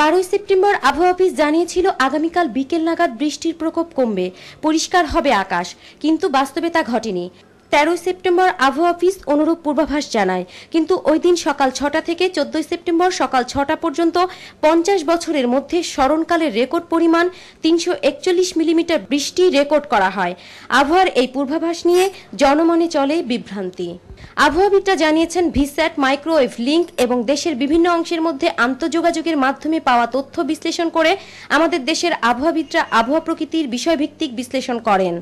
বারোই সেপ্টেম্বর আবহাওয়া অফিস জানিয়েছিল আগামীকাল বিকেল নাগাদ বৃষ্টির প্রকোপ কমবে পরিষ্কার হবে আকাশ কিন্তু বাস্তবে তা ঘটেনি তেরোই সেপ্টেম্বর আবহাওয়া অফিস অনুরূপ পূর্বাভাস জানায় কিন্তু ওই দিন সকাল ছটা থেকে চোদ্দই সেপ্টেম্বর সকাল ছটা পর্যন্ত পঞ্চাশ বছরের মধ্যে স্মরণকালের রেকর্ড পরিমাণ তিনশো একচল্লিশ মিলিমিটার বৃষ্টি রেকর্ড করা হয় আবহাওয়ার এই পূর্বাভাস নিয়ে জনমনে চলে বিভ্রান্তি আবহাওয়াবিদরা জানিয়েছেন ভিস্যাট মাইক্রোওয়েভ লিঙ্ক এবং দেশের বিভিন্ন অংশের মধ্যে আন্তঃযোগাযোগের মাধ্যমে পাওয়া তথ্য বিশ্লেষণ করে আমাদের দেশের আবহাওয়াবিদরা আবহাওয়া প্রকৃতির বিষয়ভিত্তিক বিশ্লেষণ করেন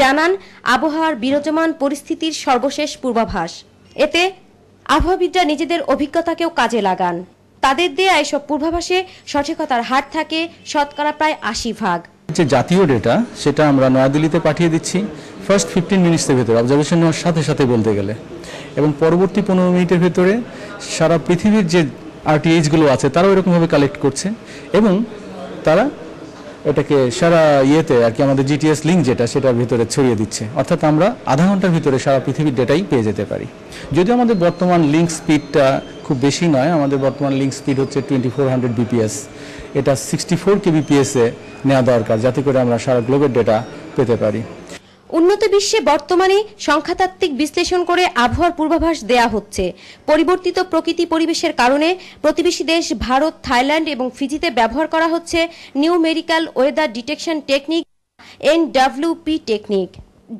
জানান আবহাওয়ার বিরাজমান পরিস্থিতির সর্বশেষ পূর্বাভাস এতে আবহাওয়াবিদরা নিজেদের অভিজ্ঞতাকেও কাজে লাগান তাদের দেয়া এসব পূর্বাভাসে সঠিকতার হার থাকে শতকরা প্রায় আশি ভাগ যে জাতীয় ডেটা সেটা আমরা নয়াদিল্লিতে পাঠিয়ে দিচ্ছি ফার্স্ট ফিফটিন মিনিটসের ভেতরে অবজারভেশন নেওয়ার সাথে সাথে বলতে গেলে এবং পরবর্তী পনেরো মিনিটের ভেতরে সারা পৃথিবীর যে আরটিএইচগুলো আছে তারাও এরকমভাবে কালেক্ট করছে এবং তারা এটাকে সারা ইয়েতে আর কি আমাদের জিটিএস লিঙ্ক যেটা সেটার ভিতরে ছড়িয়ে দিচ্ছে অর্থাৎ আমরা আধা ঘন্টার ভিতরে সারা পৃথিবীর ডেটাই পেয়ে যেতে পারি যদিও আমাদের বর্তমান লিঙ্ক স্পিডটা খুব বেশি নয় আমাদের বর্তমান লিঙ্ক স্পিড হচ্ছে টোয়েন্টি ফোর হান্ড্রেড বিপিএস এটা সিক্সটি ফোর কেবিপিএসে নেওয়া দরকার যাতে করে আমরা সারা গ্লোবের ডেটা পেতে পারি উন্নত বিশ্বে বর্তমানে সংখ্যাতাত্ত্বিক বিশ্লেষণ করে আবহাওয়ার পূর্বাভাস দেয়া হচ্ছে পরিবর্তিত প্রকৃতি পরিবেশের কারণে প্রতিবেশী দেশ ভারত থাইল্যান্ড এবং ফিজিতে ব্যবহার করা হচ্ছে new medical weather detection technique NWP technique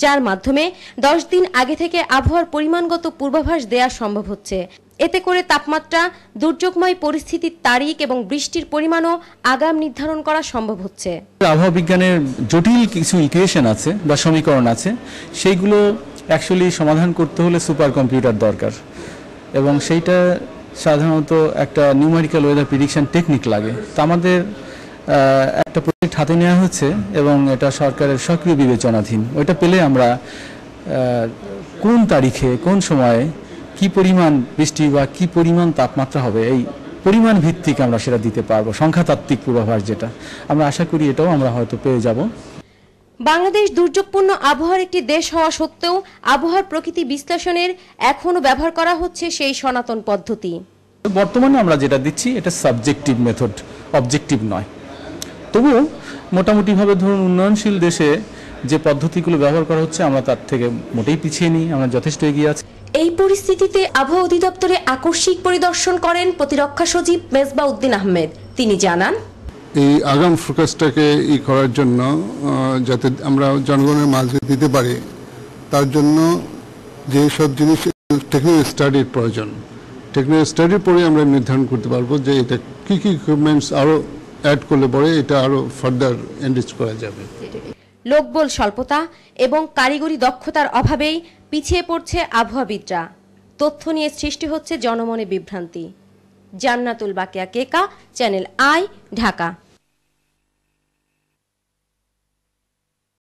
যার মাধ্যমে দশ দিন আগে থেকে আবহাওয়ার পরিমাণগত পূর্বাভাস দেয়া সম্ভব হচ্ছে এতে করে তাপমাত্রা দুর্যোগময় পরিস্থিতির তারিখ এবং বৃষ্টির পরিমাণও আগাম নির্ধারণ করা সম্ভব হচ্ছে আবহাওয়া বিজ্ঞানের জটিল কিছু ইকুয়েশন আছে বা সমীকরণ আছে সেইগুলো অ্যাকচুয়ালি সমাধান করতে হলে সুপার কম্পিউটার দরকার এবং সেইটা সাধারণত একটা নিউমারিক্যাল ওয়েদার প্রিডিকশন টেকনিক লাগে তো আমাদের একটা প্রজেক্ট হাতে নেওয়া হচ্ছে এবং এটা সরকারের সক্রিয় বিবেচনাধীন ওইটা পেলে আমরা কোন তারিখে কোন সময়ে কি পরিমাণ বৃষ্টি বা কি পরিমাণ তাপমাত্রা হবে এই পরিমাণ ভিত্তিক আমরা সেটা দিতে পারবো সংখ্যাতাত্ত্বিক পূর্বাভাস যেটা আমরা আশা করি এটাও আমরা হয়তো পেয়ে যাব বাংলাদেশ দুর্যোগপূর্ণ আবহাওয়ার একটি দেশ হওয়া সত্ত্বেও আবহাওয়ার প্রকৃতি বিশ্লেষণের এখনও ব্যবহার করা হচ্ছে সেই সনাতন পদ্ধতি বর্তমানে আমরা যেটা দিচ্ছি এটা সাবজেক্টিভ মেথড অবজেক্টিভ নয় তবুও মোটামুটিভাবে ধরুন উন্নয়নশীল দেশে যে পদ্ধতিগুলো ব্যবহার করা হচ্ছে আমরা তার থেকে মোটেই পিছিয়ে নিই আমরা যথেষ্ট এগিয়ে আছি এই পরিস্থিতিতে আবহাওয়া অধিদপ্তরে আকস্মিক পরিদর্শন করেন প্রতিরক্ষা সচিব মেজবা উদ্দিন আহমেদ তিনি জানান এই আগাম ফোকাসটাকে ই করার জন্য যাতে আমরা জনগণের মাঝে দিতে পারি তার জন্য যে সব জিনিস টেকনিক্যাল স্টাডির প্রয়োজন টেকনিক্যাল স্টাডির পরে আমরা নির্ধারণ করতে পারবো যে এটা কী কী ইকুইপমেন্টস আরও অ্যাড করলে পরে এটা আরও ফার্দার এনরিচ করা যাবে লোকবল স্বল্পতা এবং কারিগরি দক্ষতার অভাবেই পিছিয়ে পড়ছে আবহাওয়াবিদরা তথ্য নিয়ে সৃষ্টি হচ্ছে জনমনে বিভ্রান্তি জান্নাতুল বাকিয়া কেকা চ্যানেল আই ঢাকা